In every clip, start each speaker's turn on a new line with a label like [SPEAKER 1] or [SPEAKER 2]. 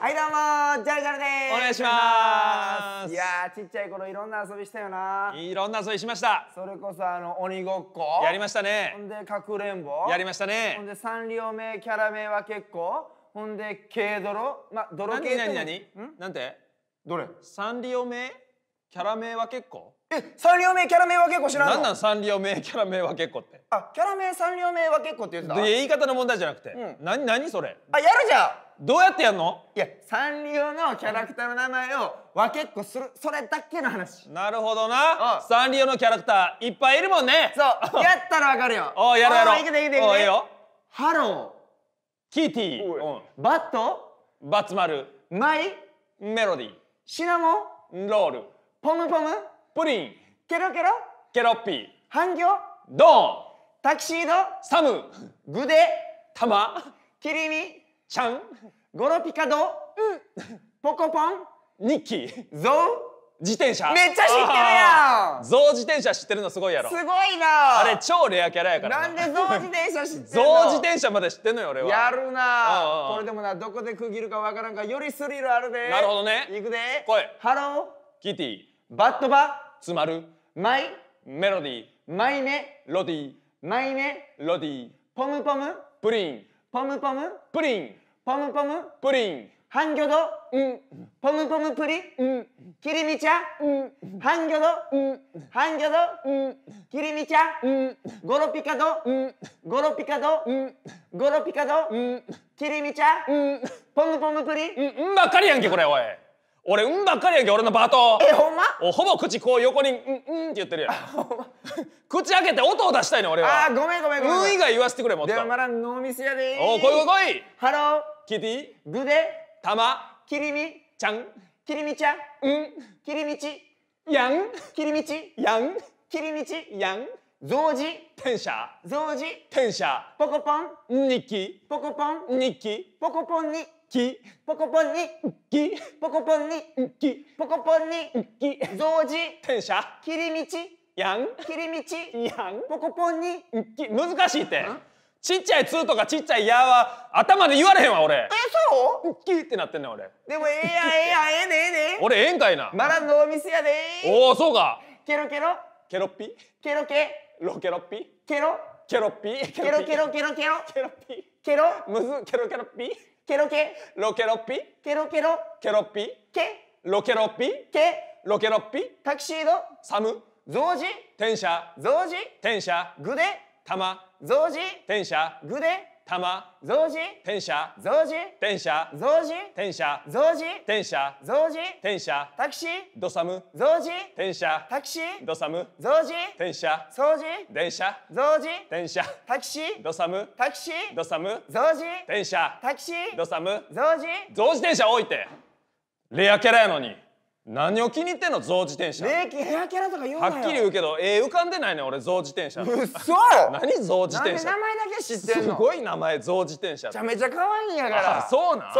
[SPEAKER 1] はいどうもジャルジャルですお願いしますいやちっちゃい頃いろんな遊びしたよないろんな遊びしましたそれこそあの鬼ごっこやりましたねほんでかくれんぼやりましたねほんでサンリオ名キャラ名は結構ほんで軽泥まあ泥系ななにに何何なんてどれサンリオ名キャラ名は結構えサンリオ名キャラ名は結構知らんのなんなんサンリオ名キャラ名は結構ってあキャラ名サンリオ名は結構って言ってた言い方の問題じゃなくて、うん、な何それあやるじゃんどうやってやんのいやサンリオのキャラクターの名前をわけっこするそれだけの話なるほどなサンリオのキャラクターいっぱいいるもんねそう やったらわかるよおやろやろいけていけていけていいよハローキーティー、うん、バットバツマルマイメロディシナモンロールポムポムプリンケロケロケロッピー半魚ドーンタキシードサムグデタマキリミちゃんゴロピカドうポコポンニッキーゾウ自転車めっちゃ知ってるやんゾウ自転車知ってるのすごいやろすごいなあれ超レアキャラやからなんでゾウ自転車知ってるのゾウ自転車まで知ってんのよ俺はやるなこれでもなどこで区切るかわからんかよりスリルあるでなるほどねいくで来いハローキティバットバつまるマイメロディマイネロディマイネロディポムポムプリンポムポムプリンポムポムプリンハンギョド、うん、ポムポムプリン、うん、キリミチャうん、ハンギョド、うん、ハンギョド、うん、キリミチャうん、ゴロピカド、うん、ゴロピカド、うん、ゴロピカド、うん、キリミチャうん、ポムポムプリン、うん、ばっかりやんけこれおい。俺うんばっかりやんけ俺のパートえほんまおほぼ口こう横に「うんうん」って言ってるやん、ま、口開けて音を出したいね俺はあーごめんごめんごめんうん以外言わせてくれもっとではまだノーミスやでおお来いこい来いハローキティグデタマキリミちゃんキリミちゃんうんキリミチヤンキリミチヤンキリミチやんゾウジ天社ゾウジ天社ポコポンニッキポコポンニッキポコポンにきポコポンにうっきポコポンにうっきポコポンにうっき増字転写切り道やん切り道やんポコポンにうっき難しいってちっちゃい「ーとかちっちゃい「や」は頭で言われへんわ俺えそううっきってなってんねん俺でもええやええやええねえね俺ええんかいなまだノーミスやでおおそうかケロケロケロッピケロケロケロッピケロケロッピケロケロケロケロケロッピケロむずケロケロッピケロケロケロッピケロケロケロッピケロケロッピケロケロッピタキシードサムゾウジ転写ゾウジ転写グデ玉ゾウジ転写グデ玉増字転写増字転う増字転写増字転車増字転写タクシードサム増字転写タクシードサム増字転写掃除電車増字転写タクシードサムタクシードサム増字転車タクシードサム増字増字電車おいてレアキャラやのに何を気に入ってんの象自転車霊気ヘアキャラとか言うなはっきり言うけどえ絵浮かんでないね俺ゾウ自転車うっそ何ゾウ自転車名前だけ知ってんのすごい名前ゾウ自転車めちゃめちゃ可愛いんやからそうな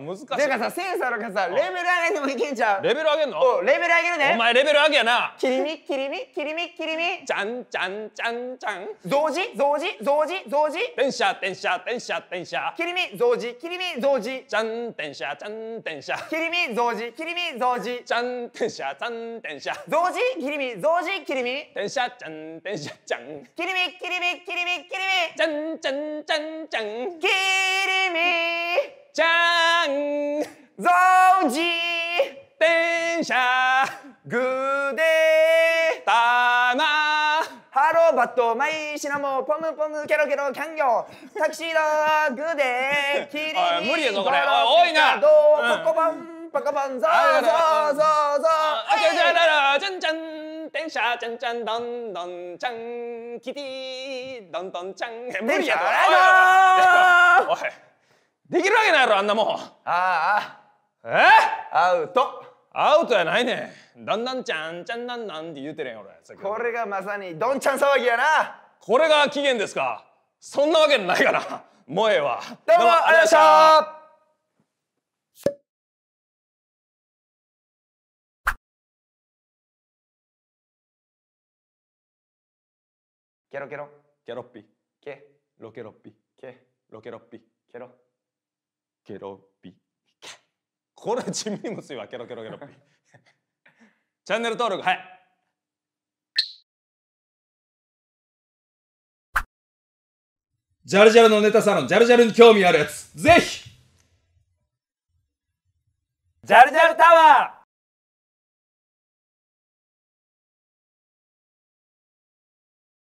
[SPEAKER 1] そう難しいなかさセンサーのかさレベル上げてもいけんじゃんレベル上げんのおレベル上げるねお前レベル上げやなキリミキリミキリミキリミチチャンャンチャンチャンゾウジゾウジゾウジゾウジ電車電車電車電車キリミゾウジキリミゾウジチャン電車チャン電車キリミゾウジキリミゾウジちゃん転写ちゃん転写増字切り身増字切り身転写ちゃん転写ちゃん切り身切り身切り身切り身ちゃんちゃんちゃんちゃん切り身ちゃん増字転写グーでたまハローバットマイシナモポムポムケロケロキャンギョタキシードグーで切無理やぞこれおいなどう、うん、ココババカバンザーザーザーザーあちゃちゃららじゃんじゃん電車じゃんじゃんどんどんちゃんキティどんどんちゃん無理やろおいできるわけないやろあんなもんああえアウトアウトやないねだんだんちゃんちゃんなんなんって言うてるやん俺これがまさにどんちゃん騒ぎやなこれが期限ですかそんなわけないからもえはどうもありがとうございましたケロケロ。ケロッピ。ケロケロッピ。ケロケロッピ。ケロ。ケロッピ。これ地味むすいわ、ケロケロケロッピ。チャンネル登録、はい。ジャルジャルのネタサロン、ジャルジャルに興味あるやつ、ぜひジャルジャルタワー